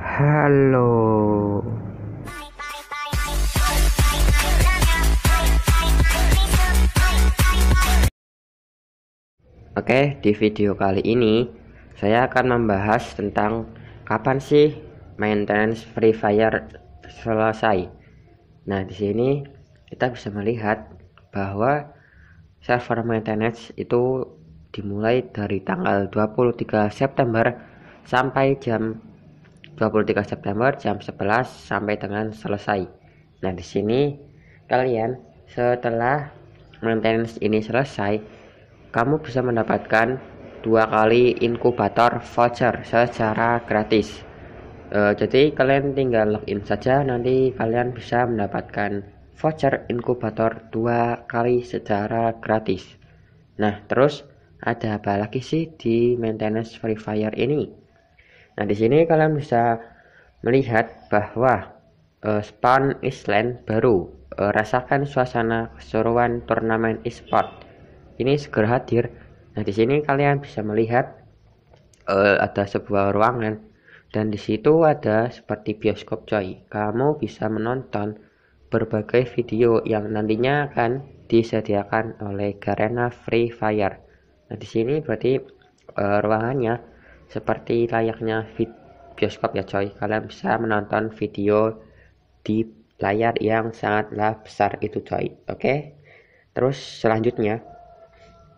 Halo. Oke, di video kali ini saya akan membahas tentang kapan sih maintenance Free Fire selesai. Nah, di sini kita bisa melihat bahwa server maintenance itu dimulai dari tanggal 23 September sampai jam 23 September jam 11 sampai dengan selesai. Nah, di sini kalian setelah maintenance ini selesai, kamu bisa mendapatkan dua kali inkubator voucher secara gratis. Uh, jadi kalian tinggal login saja nanti kalian bisa mendapatkan voucher inkubator dua kali secara gratis. Nah, terus ada apa lagi sih di maintenance free fire ini? Nah, di sini kalian bisa melihat bahwa uh, Spawn Island baru uh, rasakan suasana keseruan turnamen e-sport. Ini segera hadir. Nah, di sini kalian bisa melihat uh, ada sebuah ruangan dan di situ ada seperti bioskop coy. Kamu bisa menonton berbagai video yang nantinya akan disediakan oleh Garena Free Fire. Nah, di sini berarti uh, ruangannya seperti layaknya bioskop ya coy, kalian bisa menonton video di layar yang sangatlah besar itu coy. Oke. Okay? Terus selanjutnya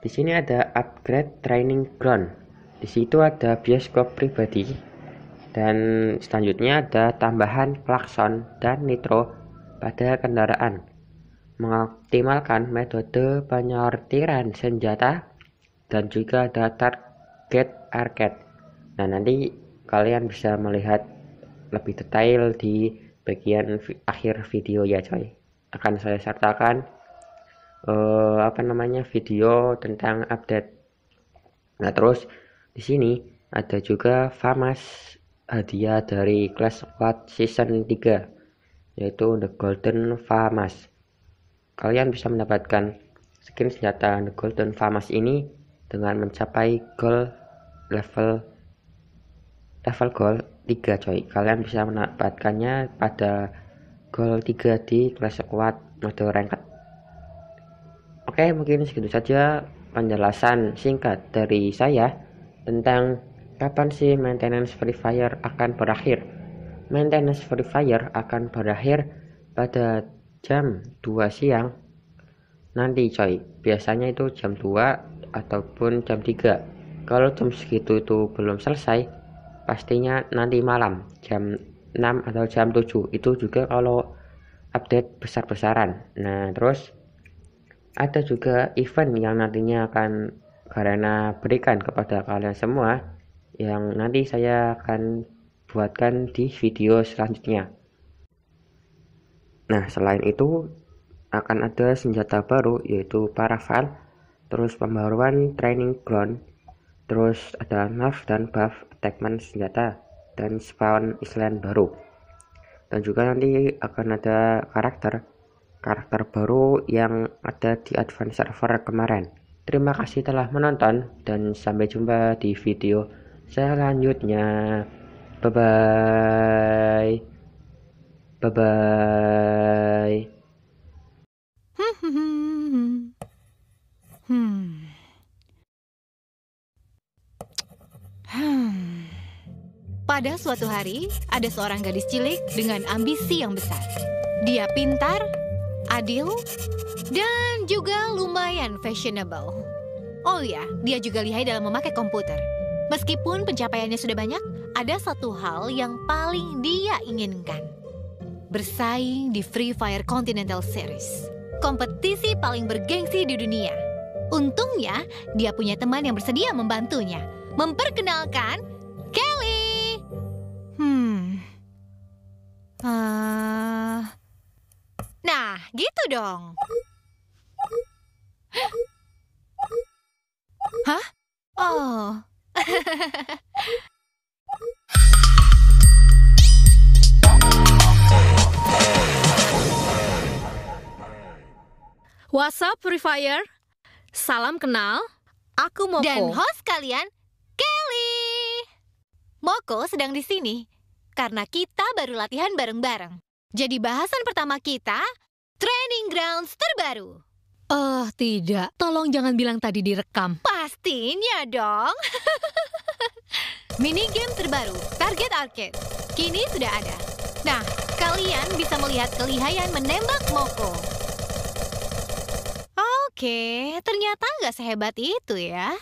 di sini ada upgrade training ground. Di situ ada bioskop pribadi dan selanjutnya ada tambahan klakson dan nitro pada kendaraan. Mengoptimalkan metode penyortiran senjata dan juga ada target arcade. Nah, nanti kalian bisa melihat lebih detail di bagian vi akhir video ya coy. Akan saya sertakan uh, apa namanya video tentang update. Nah, terus di sini ada juga famas hadiah dari kelas Squad Season 3 yaitu The Golden Famas. Kalian bisa mendapatkan skin senjata The Golden Famas ini dengan mencapai gold level level goal 3 coy kalian bisa mendapatkannya pada goal 3 di kelas kuat mode ranked oke mungkin segitu saja penjelasan singkat dari saya tentang kapan sih maintenance Free Fire akan berakhir maintenance Free Fire akan berakhir pada jam 2 siang nanti coy biasanya itu jam 2 ataupun jam 3 kalau jam segitu itu belum selesai pastinya nanti malam jam 6 atau jam 7 itu juga kalau update besar-besaran nah terus ada juga event yang nantinya akan karena berikan kepada kalian semua yang nanti saya akan buatkan di video selanjutnya nah selain itu akan ada senjata baru yaitu parafal terus pembaruan training ground terus ada nerf dan buff segmen senjata dan spawn island baru dan juga nanti akan ada karakter karakter baru yang ada di advance server kemarin terima kasih telah menonton dan sampai jumpa di video selanjutnya bye bye bye bye hmm Pada suatu hari, ada seorang gadis cilik dengan ambisi yang besar. Dia pintar, adil, dan juga lumayan fashionable. Oh iya, dia juga lihai dalam memakai komputer. Meskipun pencapaiannya sudah banyak, ada satu hal yang paling dia inginkan. Bersaing di Free Fire Continental Series. Kompetisi paling bergengsi di dunia. Untungnya, dia punya teman yang bersedia membantunya. Memperkenalkan Kelly Gitu dong. Hah? Oh. What's up, Free Salam kenal, aku Moko. Dan host kalian, Kelly. Moko sedang di sini, karena kita baru latihan bareng-bareng. Jadi bahasan pertama kita training grounds terbaru. Oh tidak, tolong jangan bilang tadi direkam. Pastinya dong. Mini game terbaru, Target Arcade, kini sudah ada. Nah, kalian bisa melihat kelihayan menembak Moko. Oke, ternyata nggak sehebat itu ya.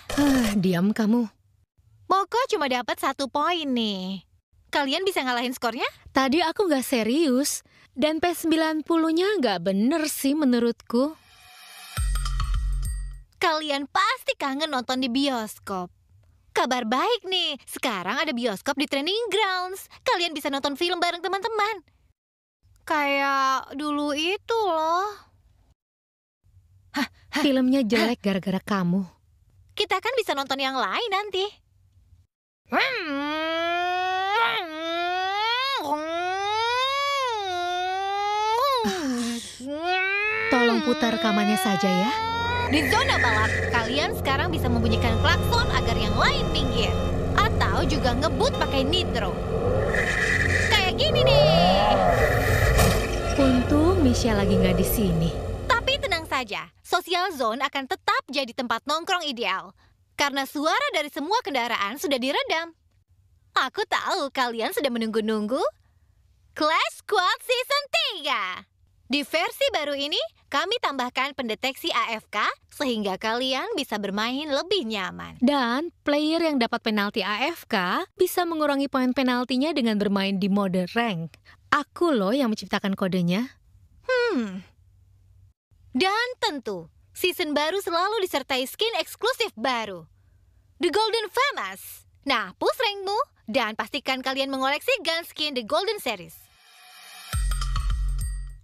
diam kamu. Moko cuma dapat satu poin nih. Kalian bisa ngalahin skornya? Tadi aku nggak serius. Dan P90-nya nggak bener sih menurutku. Kalian pasti kangen nonton di bioskop. Kabar baik nih, sekarang ada bioskop di Training Grounds. Kalian bisa nonton film bareng teman-teman. Kayak dulu itu loh. Hah, hah, Filmnya jelek gara-gara kamu. Kita kan bisa nonton yang lain nanti. Hmm. putar kamarnya saja ya. Di zona balap, kalian sekarang bisa membunyikan klakson agar yang lain minggir. Atau juga ngebut pakai nitro. Kayak gini nih. Untung Michelle lagi nggak di sini. Tapi tenang saja, social zone akan tetap jadi tempat nongkrong ideal. Karena suara dari semua kendaraan sudah diredam. Aku tahu kalian sudah menunggu-nunggu. Clash Squad Season 3! Di versi baru ini, kami tambahkan pendeteksi AFK sehingga kalian bisa bermain lebih nyaman. Dan player yang dapat penalti AFK bisa mengurangi poin penaltinya dengan bermain di mode rank. Aku loh yang menciptakan kodenya. Hmm. Dan tentu, season baru selalu disertai skin eksklusif baru. The Golden Famous. Nah, push rankmu dan pastikan kalian mengoleksi gun skin The Golden Series.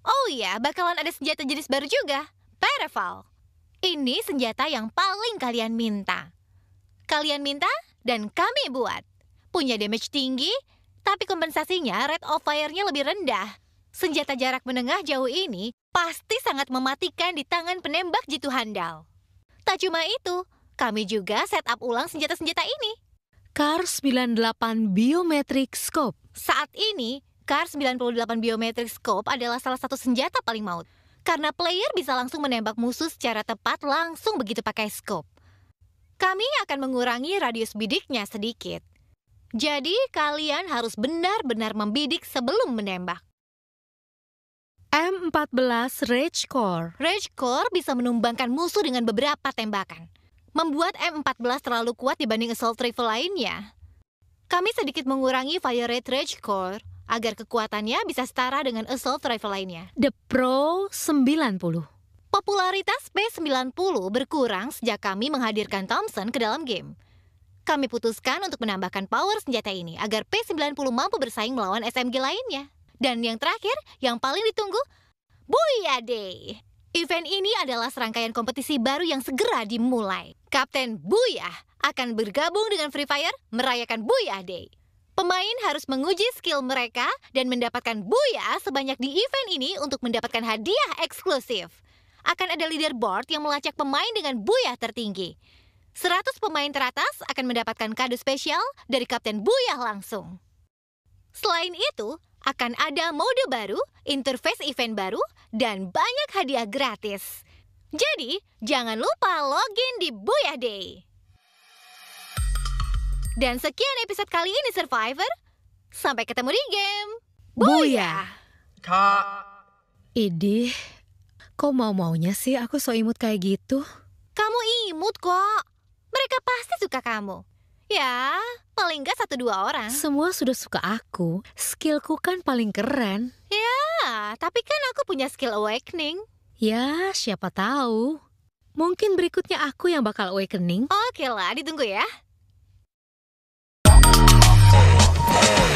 Oh iya, bakalan ada senjata jenis baru juga. Paraval. Ini senjata yang paling kalian minta. Kalian minta dan kami buat. Punya damage tinggi, tapi kompensasinya rate of fire-nya lebih rendah. Senjata jarak menengah jauh ini pasti sangat mematikan di tangan penembak jitu handal. Tak cuma itu, kami juga setup ulang senjata-senjata ini. Kar 98 Biometric Scope. Saat ini, Kar 98 Biometric Scope adalah salah satu senjata paling maut. Karena player bisa langsung menembak musuh secara tepat langsung begitu pakai scope. Kami akan mengurangi radius bidiknya sedikit. Jadi kalian harus benar-benar membidik sebelum menembak. M14 Rage Core Rage Core bisa menumbangkan musuh dengan beberapa tembakan. Membuat M14 terlalu kuat dibanding assault rifle lainnya. Kami sedikit mengurangi fire rate Rage Core agar kekuatannya bisa setara dengan assault rifle lainnya. The Pro 90. Popularitas P90 berkurang sejak kami menghadirkan Thompson ke dalam game. Kami putuskan untuk menambahkan power senjata ini agar P90 mampu bersaing melawan SMG lainnya. Dan yang terakhir, yang paling ditunggu, Buya Day! Event ini adalah serangkaian kompetisi baru yang segera dimulai. Kapten Buya akan bergabung dengan Free Fire merayakan Buya Day. Pemain harus menguji skill mereka dan mendapatkan buya sebanyak di event ini untuk mendapatkan hadiah eksklusif. Akan ada leaderboard yang melacak pemain dengan buya tertinggi. 100 pemain teratas akan mendapatkan kado spesial dari Kapten Buya langsung. Selain itu, akan ada mode baru, interface event baru, dan banyak hadiah gratis. Jadi, jangan lupa login di Buya Day. Dan sekian episode kali ini Survivor. Sampai ketemu di game. Buya. Kak. Idih, kok mau-maunya sih aku so imut kayak gitu? Kamu imut kok. Mereka pasti suka kamu. Ya, paling gak satu dua orang. Semua sudah suka aku. Skillku kan paling keren. Ya, tapi kan aku punya skill awakening. Ya, siapa tahu. Mungkin berikutnya aku yang bakal awakening. Oke lah, ditunggu ya. Hard.